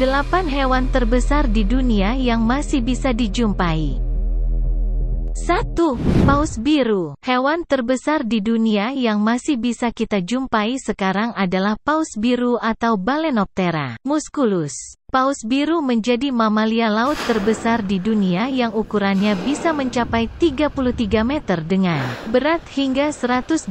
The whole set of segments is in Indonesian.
Delapan hewan terbesar di dunia yang masih bisa dijumpai. 1. Paus biru. Hewan terbesar di dunia yang masih bisa kita jumpai sekarang adalah paus biru atau Balenoptera musculus. Paus biru menjadi mamalia laut terbesar di dunia yang ukurannya bisa mencapai 33 meter dengan berat hingga 181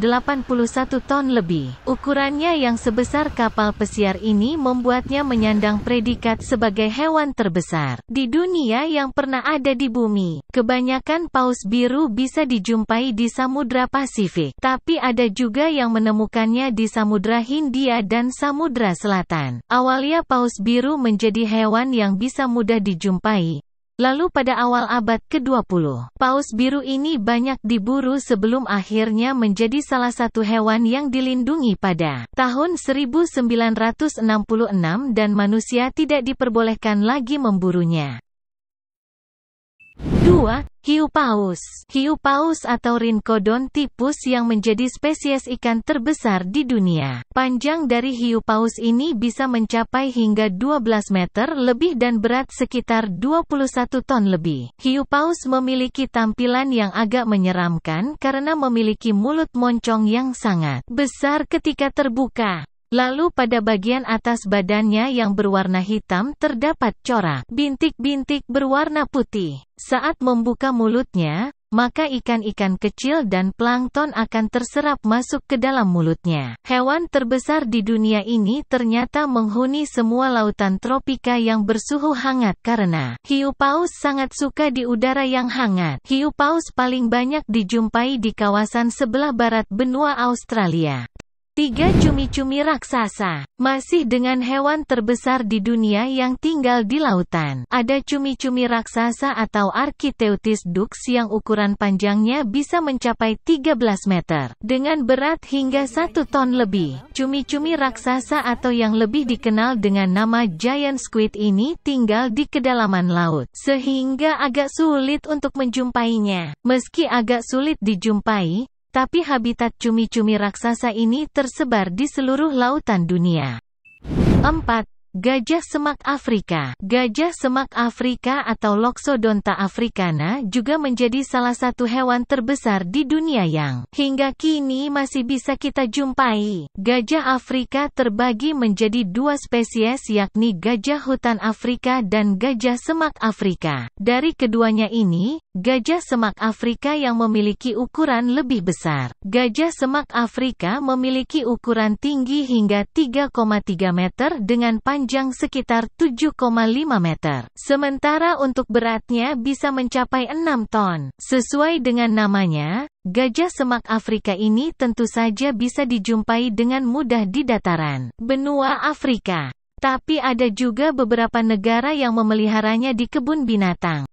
ton lebih. Ukurannya yang sebesar kapal pesiar ini membuatnya menyandang predikat sebagai hewan terbesar di dunia yang pernah ada di bumi. Kebanyakan paus biru bisa dijumpai di Samudra Pasifik, tapi ada juga yang menemukannya di Samudra Hindia dan Samudra Selatan. Awalnya paus biru menjadi menjadi hewan yang bisa mudah dijumpai. Lalu pada awal abad ke-20, paus biru ini banyak diburu sebelum akhirnya menjadi salah satu hewan yang dilindungi pada tahun 1966 dan manusia tidak diperbolehkan lagi memburunya. 2. Hiu paus Hiu paus atau rinkodon tipus yang menjadi spesies ikan terbesar di dunia. Panjang dari hiu paus ini bisa mencapai hingga 12 meter lebih dan berat sekitar 21 ton lebih. Hiu paus memiliki tampilan yang agak menyeramkan karena memiliki mulut moncong yang sangat besar ketika terbuka. Lalu pada bagian atas badannya yang berwarna hitam terdapat corak bintik-bintik berwarna putih. Saat membuka mulutnya, maka ikan-ikan kecil dan plankton akan terserap masuk ke dalam mulutnya. Hewan terbesar di dunia ini ternyata menghuni semua lautan tropika yang bersuhu hangat karena hiu paus sangat suka di udara yang hangat. Hiu paus paling banyak dijumpai di kawasan sebelah barat benua Australia. Tiga cumi-cumi raksasa, masih dengan hewan terbesar di dunia yang tinggal di lautan. Ada cumi-cumi raksasa atau Architeutis dux yang ukuran panjangnya bisa mencapai 13 meter, dengan berat hingga 1 ton lebih. Cumi-cumi raksasa atau yang lebih dikenal dengan nama giant squid ini tinggal di kedalaman laut, sehingga agak sulit untuk menjumpainya. Meski agak sulit dijumpai, tapi habitat cumi-cumi raksasa ini tersebar di seluruh lautan dunia. 4. Gajah semak Afrika Gajah semak Afrika atau Loxodonta africana juga menjadi salah satu hewan terbesar di dunia yang hingga kini masih bisa kita jumpai. Gajah Afrika terbagi menjadi dua spesies yakni gajah hutan Afrika dan gajah semak Afrika. Dari keduanya ini, gajah semak Afrika yang memiliki ukuran lebih besar. Gajah semak Afrika memiliki ukuran tinggi hingga 3,3 meter dengan panjang panjang sekitar 7,5 meter, sementara untuk beratnya bisa mencapai 6 ton. Sesuai dengan namanya, gajah semak Afrika ini tentu saja bisa dijumpai dengan mudah di dataran benua Afrika. Tapi ada juga beberapa negara yang memeliharanya di kebun binatang.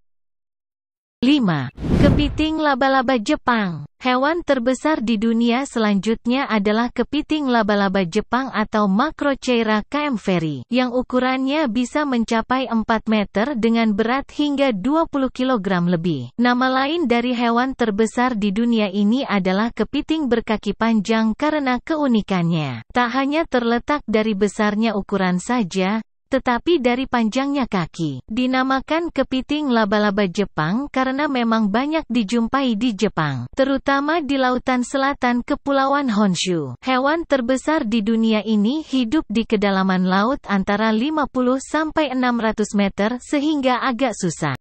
5. Kepiting laba-laba Jepang Hewan terbesar di dunia selanjutnya adalah kepiting laba-laba Jepang atau Macrocheira campferi, yang ukurannya bisa mencapai 4 meter dengan berat hingga 20 kg lebih. Nama lain dari hewan terbesar di dunia ini adalah kepiting berkaki panjang karena keunikannya. Tak hanya terletak dari besarnya ukuran saja, tetapi dari panjangnya kaki. Dinamakan kepiting laba-laba Jepang karena memang banyak dijumpai di Jepang, terutama di lautan selatan Kepulauan Honshu. Hewan terbesar di dunia ini hidup di kedalaman laut antara 50 sampai 600 meter sehingga agak susah.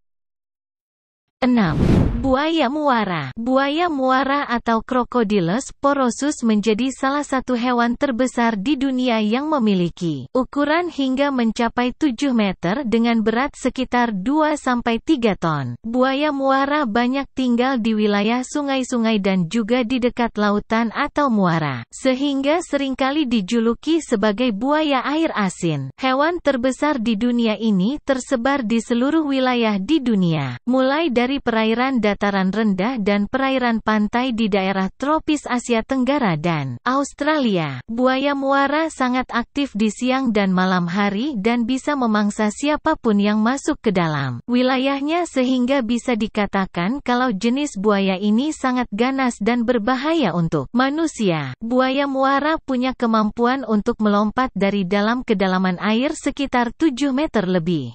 6. Buaya muara Buaya muara atau Crocodilus porosus menjadi salah satu hewan terbesar di dunia yang memiliki ukuran hingga mencapai 7 meter dengan berat sekitar 2-3 ton. Buaya muara banyak tinggal di wilayah sungai-sungai dan juga di dekat lautan atau muara, sehingga seringkali dijuluki sebagai buaya air asin. Hewan terbesar di dunia ini tersebar di seluruh wilayah di dunia, mulai dari perairan dan dataran rendah dan perairan pantai di daerah tropis Asia Tenggara dan Australia. Buaya muara sangat aktif di siang dan malam hari dan bisa memangsa siapapun yang masuk ke dalam wilayahnya sehingga bisa dikatakan kalau jenis buaya ini sangat ganas dan berbahaya untuk manusia. Buaya muara punya kemampuan untuk melompat dari dalam kedalaman air sekitar 7 meter lebih.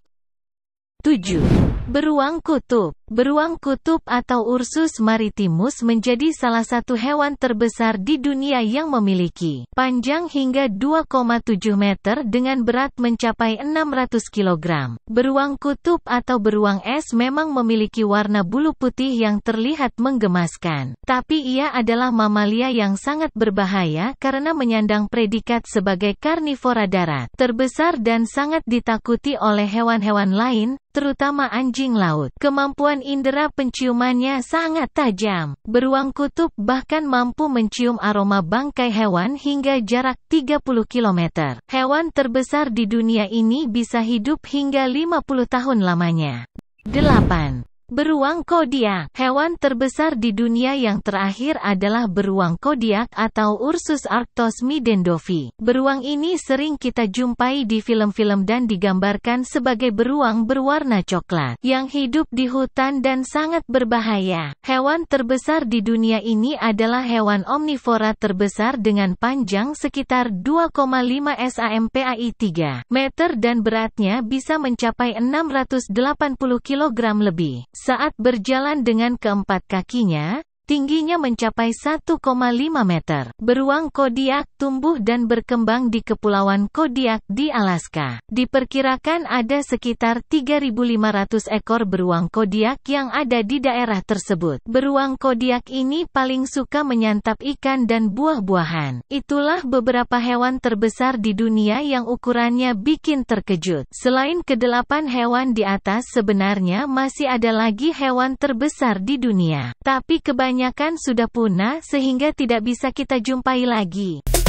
7. Beruang kutub Beruang kutub atau Ursus maritimus menjadi salah satu hewan terbesar di dunia yang memiliki panjang hingga 2,7 meter dengan berat mencapai 600 kg. Beruang kutub atau beruang es memang memiliki warna bulu putih yang terlihat menggemaskan, tapi ia adalah mamalia yang sangat berbahaya karena menyandang predikat sebagai karnivora darat, terbesar dan sangat ditakuti oleh hewan-hewan lain, terutama anjing laut. Kemampuan dan indera penciumannya sangat tajam. Beruang kutub bahkan mampu mencium aroma bangkai hewan hingga jarak 30 km. Hewan terbesar di dunia ini bisa hidup hingga 50 tahun lamanya. 8. Beruang kodiak, hewan terbesar di dunia yang terakhir adalah beruang kodiak atau Ursus arctos midendovi. Beruang ini sering kita jumpai di film-film dan digambarkan sebagai beruang berwarna coklat yang hidup di hutan dan sangat berbahaya. Hewan terbesar di dunia ini adalah hewan omnivora terbesar dengan panjang sekitar 2,5 sampai 3 meter dan beratnya bisa mencapai 680 kg lebih. Saat berjalan dengan keempat kakinya, Tingginya mencapai 1,5 meter. Beruang Kodiak tumbuh dan berkembang di Kepulauan Kodiak di Alaska. Diperkirakan ada sekitar 3.500 ekor beruang Kodiak yang ada di daerah tersebut. Beruang Kodiak ini paling suka menyantap ikan dan buah-buahan. Itulah beberapa hewan terbesar di dunia yang ukurannya bikin terkejut. Selain kedelapan hewan di atas sebenarnya masih ada lagi hewan terbesar di dunia. Tapi kebanyakan kebanyakan sudah punah sehingga tidak bisa kita jumpai lagi.